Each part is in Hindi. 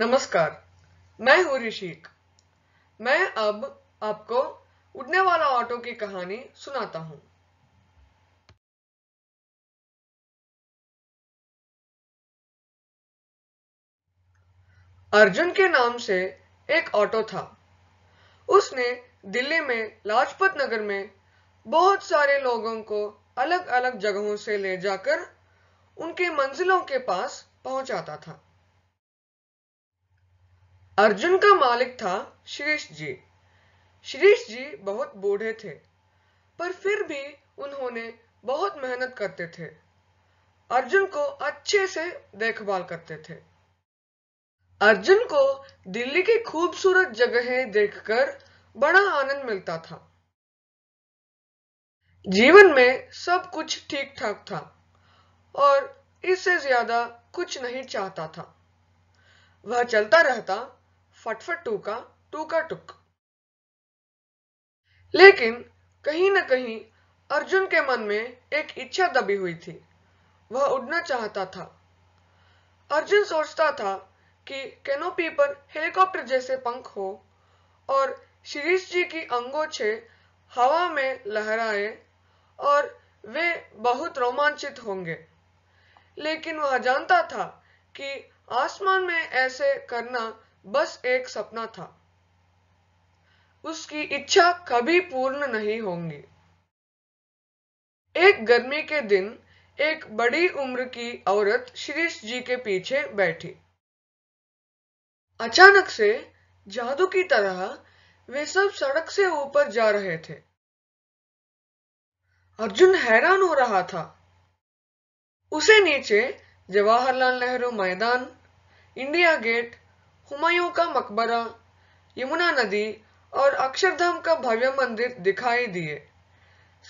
नमस्कार मैं हूं ऋषिक मैं अब आपको उड़ने वाला ऑटो की कहानी सुनाता हूं अर्जुन के नाम से एक ऑटो था उसने दिल्ली में लाजपत नगर में बहुत सारे लोगों को अलग अलग जगहों से ले जाकर उनके मंजिलों के पास पहुंचाता था अर्जुन का मालिक था श्रीश जी श्रीश जी बहुत बूढ़े थे पर फिर भी उन्होंने बहुत मेहनत करते थे अर्जुन को अच्छे से देखभाल करते थे अर्जुन को दिल्ली की खूबसूरत जगहें देखकर बड़ा आनंद मिलता था जीवन में सब कुछ ठीक ठाक था और इससे ज्यादा कुछ नहीं चाहता था वह चलता रहता फटफट टू का टुक लेकिन कहीं ना कहीं अर्जुन के मन में एक इच्छा दबी हुई थी वह उड़ना चाहता था अर्जुन सोचता था कि कैनोपी पर हेलीकॉप्टर जैसे पंख हो और शिरीष जी की अंगोछे हवा में लहराए और वे बहुत रोमांचित होंगे लेकिन वह जानता था कि आसमान में ऐसे करना बस एक सपना था उसकी इच्छा कभी पूर्ण नहीं होंगी एक गर्मी के दिन एक बड़ी उम्र की औरत श्रीष जी के पीछे बैठी अचानक से जादू की तरह वे सब सड़क से ऊपर जा रहे थे अर्जुन हैरान हो रहा था उसे नीचे जवाहरलाल नेहरू मैदान इंडिया गेट हुमायूं का मकबरा यमुना नदी और अक्षरधाम का भव्य मंदिर दिखाई दिए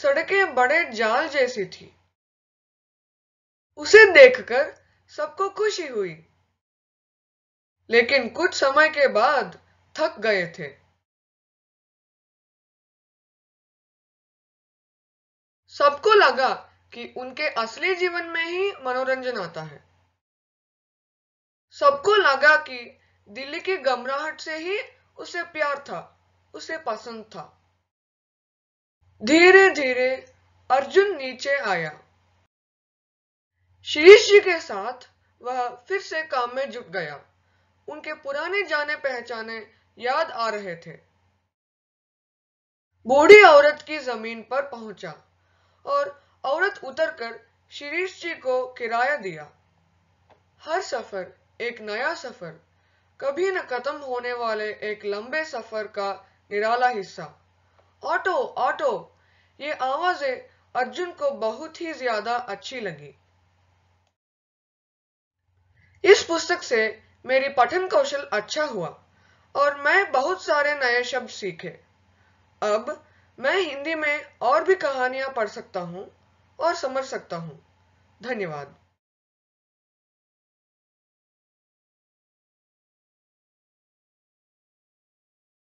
सड़कें बड़े जाल जैसी थी उसे देखकर सबको खुशी हुई लेकिन कुछ समय के बाद थक गए थे सबको लगा कि उनके असली जीवन में ही मनोरंजन आता है सबको लगा कि दिल्ली की गमराहट से ही उसे प्यार था उसे पसंद था धीरे धीरे अर्जुन नीचे आया शीश जी के साथ वह फिर से काम में जुट गया उनके पुराने जाने पहचाने याद आ रहे थे बूढ़ी औरत की जमीन पर पहुंचा और औरत उतरकर शिरीष जी को किराया दिया हर सफर एक नया सफर कभी न खत्म होने वाले एक लंबे सफर का निराला हिस्सा ऑटो ऑटो ये आवाजें अर्जुन को बहुत ही ज्यादा अच्छी लगी इस पुस्तक से मेरी पठन कौशल अच्छा हुआ और मैं बहुत सारे नए शब्द सीखे अब मैं हिंदी में और भी कहानियां पढ़ सकता हूँ और समझ सकता हूँ धन्यवाद